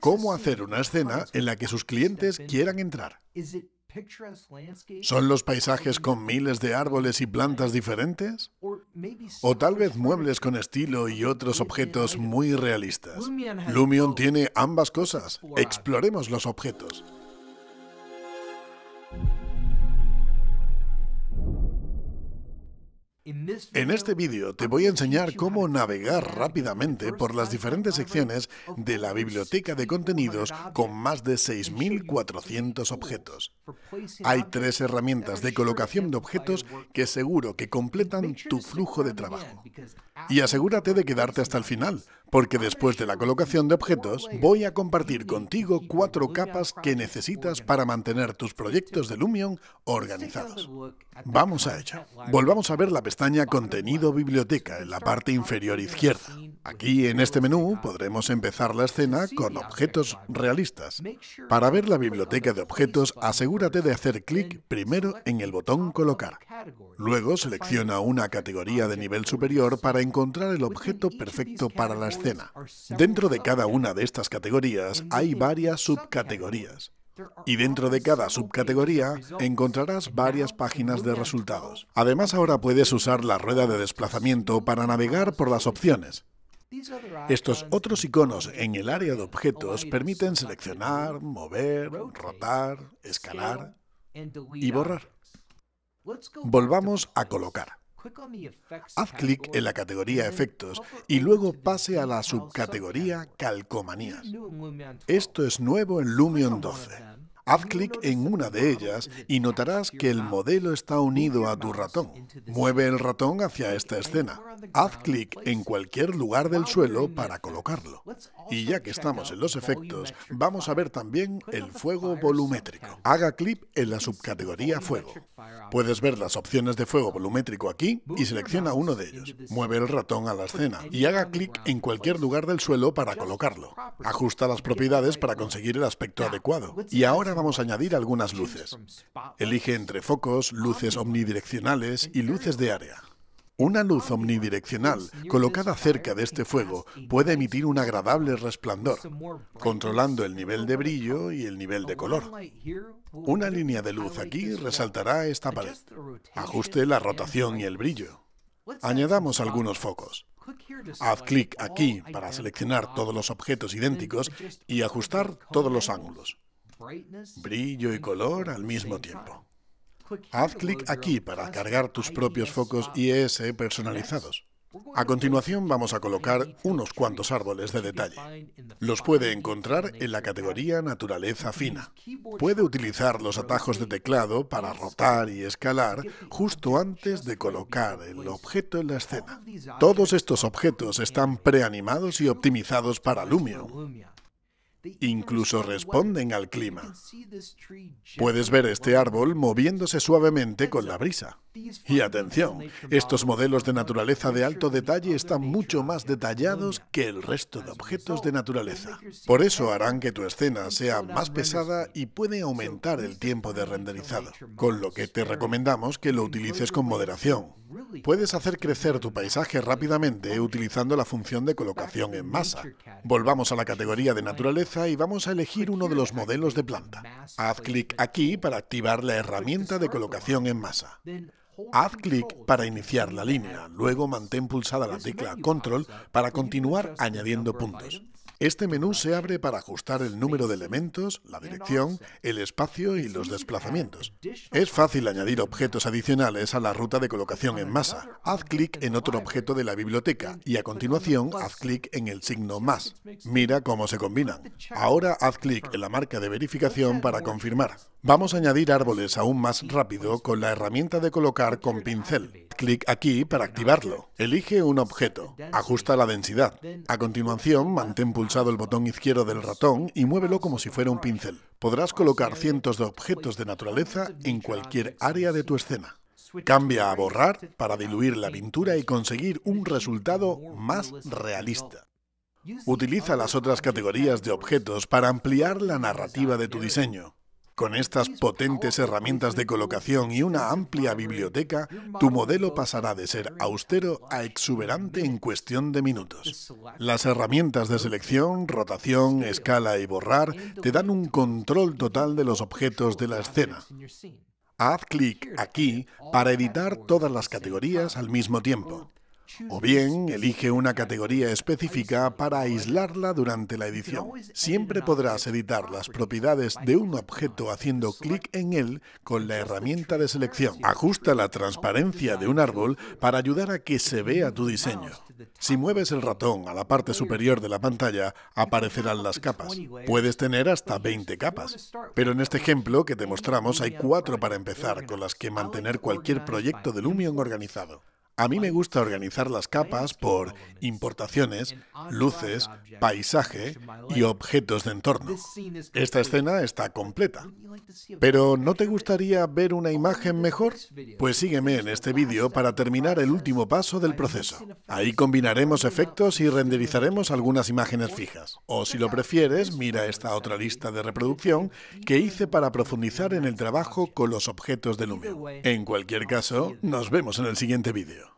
¿Cómo hacer una escena en la que sus clientes quieran entrar? ¿Son los paisajes con miles de árboles y plantas diferentes? ¿O tal vez muebles con estilo y otros objetos muy realistas? Lumion tiene ambas cosas. Exploremos los objetos. En este vídeo te voy a enseñar cómo navegar rápidamente por las diferentes secciones de la biblioteca de contenidos con más de 6.400 objetos. Hay tres herramientas de colocación de objetos que seguro que completan tu flujo de trabajo. Y asegúrate de quedarte hasta el final, porque después de la colocación de objetos voy a compartir contigo cuatro capas que necesitas para mantener tus proyectos de Lumion organizados. Vamos a ello. Volvamos a ver la pestaña Contenido Biblioteca en la parte inferior izquierda. Aquí en este menú podremos empezar la escena con objetos realistas. Para ver la biblioteca de objetos, asegúrate de hacer clic primero en el botón Colocar. Luego selecciona una categoría de nivel superior para encontrar el objeto perfecto para la escena. Dentro de cada una de estas categorías hay varias subcategorías. Y dentro de cada subcategoría encontrarás varias páginas de resultados. Además ahora puedes usar la rueda de desplazamiento para navegar por las opciones. Estos otros iconos en el área de objetos permiten seleccionar, mover, rotar, escalar y borrar. Volvamos a colocar. Haz clic en la categoría Efectos y luego pase a la subcategoría Calcomanías. Esto es nuevo en Lumion 12. Haz clic en una de ellas y notarás que el modelo está unido a tu ratón. Mueve el ratón hacia esta escena. Haz clic en cualquier lugar del suelo para colocarlo. Y ya que estamos en los efectos, vamos a ver también el fuego volumétrico. Haga clic en la subcategoría fuego. Puedes ver las opciones de fuego volumétrico aquí y selecciona uno de ellos. Mueve el ratón a la escena y haga clic en cualquier lugar del suelo para colocarlo. Ajusta las propiedades para conseguir el aspecto adecuado. Y ahora vamos a añadir algunas luces. Elige entre focos, luces omnidireccionales y luces de área. Una luz omnidireccional colocada cerca de este fuego puede emitir un agradable resplandor, controlando el nivel de brillo y el nivel de color. Una línea de luz aquí resaltará esta pared. Ajuste la rotación y el brillo. Añadamos algunos focos. Haz clic aquí para seleccionar todos los objetos idénticos y ajustar todos los ángulos brillo y color al mismo tiempo. Haz clic aquí para cargar tus propios focos IES e personalizados. A continuación vamos a colocar unos cuantos árboles de detalle. Los puede encontrar en la categoría Naturaleza Fina. Puede utilizar los atajos de teclado para rotar y escalar justo antes de colocar el objeto en la escena. Todos estos objetos están preanimados y optimizados para Lumion incluso responden al clima. Puedes ver este árbol moviéndose suavemente con la brisa. Y atención, estos modelos de naturaleza de alto detalle están mucho más detallados que el resto de objetos de naturaleza. Por eso harán que tu escena sea más pesada y puede aumentar el tiempo de renderizado, con lo que te recomendamos que lo utilices con moderación. Puedes hacer crecer tu paisaje rápidamente utilizando la función de colocación en masa. Volvamos a la categoría de naturaleza y vamos a elegir uno de los modelos de planta. Haz clic aquí para activar la herramienta de colocación en masa. Haz clic para iniciar la línea, luego mantén pulsada la tecla Control para continuar añadiendo puntos. Este menú se abre para ajustar el número de elementos, la dirección, el espacio y los desplazamientos. Es fácil añadir objetos adicionales a la ruta de colocación en masa. Haz clic en otro objeto de la biblioteca y a continuación haz clic en el signo más. Mira cómo se combinan. Ahora haz clic en la marca de verificación para confirmar. Vamos a añadir árboles aún más rápido con la herramienta de colocar con pincel clic aquí para activarlo. Elige un objeto, ajusta la densidad. A continuación, mantén pulsado el botón izquierdo del ratón y muévelo como si fuera un pincel. Podrás colocar cientos de objetos de naturaleza en cualquier área de tu escena. Cambia a borrar para diluir la pintura y conseguir un resultado más realista. Utiliza las otras categorías de objetos para ampliar la narrativa de tu diseño. Con estas potentes herramientas de colocación y una amplia biblioteca, tu modelo pasará de ser austero a exuberante en cuestión de minutos. Las herramientas de selección, rotación, escala y borrar te dan un control total de los objetos de la escena. Haz clic aquí para editar todas las categorías al mismo tiempo o bien elige una categoría específica para aislarla durante la edición. Siempre podrás editar las propiedades de un objeto haciendo clic en él con la herramienta de selección. Ajusta la transparencia de un árbol para ayudar a que se vea tu diseño. Si mueves el ratón a la parte superior de la pantalla, aparecerán las capas. Puedes tener hasta 20 capas. Pero en este ejemplo que te mostramos hay cuatro para empezar, con las que mantener cualquier proyecto de Lumion organizado. A mí me gusta organizar las capas por importaciones, luces, paisaje y objetos de entorno. Esta escena está completa. Pero ¿no te gustaría ver una imagen mejor? Pues sígueme en este vídeo para terminar el último paso del proceso. Ahí combinaremos efectos y renderizaremos algunas imágenes fijas. O si lo prefieres, mira esta otra lista de reproducción que hice para profundizar en el trabajo con los objetos de número En cualquier caso, nos vemos en el siguiente vídeo.